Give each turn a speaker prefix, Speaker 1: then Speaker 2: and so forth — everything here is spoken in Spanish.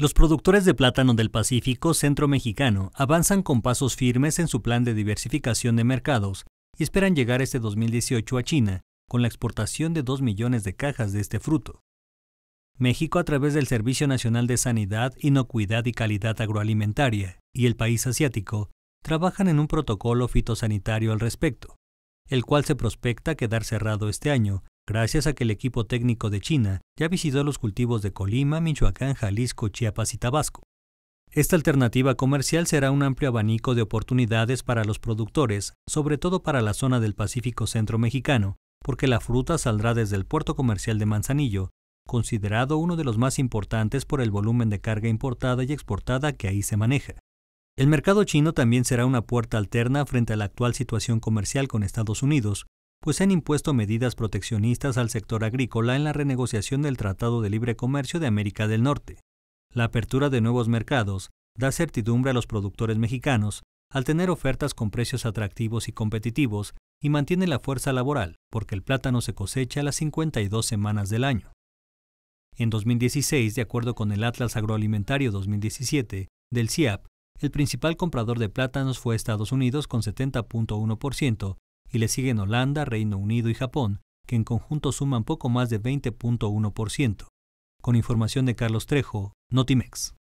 Speaker 1: Los productores de plátano del Pacífico Centro Mexicano avanzan con pasos firmes en su plan de diversificación de mercados y esperan llegar este 2018 a China con la exportación de 2 millones de cajas de este fruto. México, a través del Servicio Nacional de Sanidad, Inocuidad y Calidad Agroalimentaria, y el país asiático, trabajan en un protocolo fitosanitario al respecto, el cual se prospecta quedar cerrado este año gracias a que el equipo técnico de China ya visitó los cultivos de Colima, Michoacán, Jalisco, Chiapas y Tabasco. Esta alternativa comercial será un amplio abanico de oportunidades para los productores, sobre todo para la zona del Pacífico Centro Mexicano, porque la fruta saldrá desde el puerto comercial de Manzanillo, considerado uno de los más importantes por el volumen de carga importada y exportada que ahí se maneja. El mercado chino también será una puerta alterna frente a la actual situación comercial con Estados Unidos, pues se han impuesto medidas proteccionistas al sector agrícola en la renegociación del Tratado de Libre Comercio de América del Norte. La apertura de nuevos mercados da certidumbre a los productores mexicanos al tener ofertas con precios atractivos y competitivos y mantiene la fuerza laboral, porque el plátano se cosecha a las 52 semanas del año. En 2016, de acuerdo con el Atlas Agroalimentario 2017 del CIAP, el principal comprador de plátanos fue Estados Unidos con 70.1%, y le siguen Holanda, Reino Unido y Japón, que en conjunto suman poco más de 20.1%. Con información de Carlos Trejo, Notimex.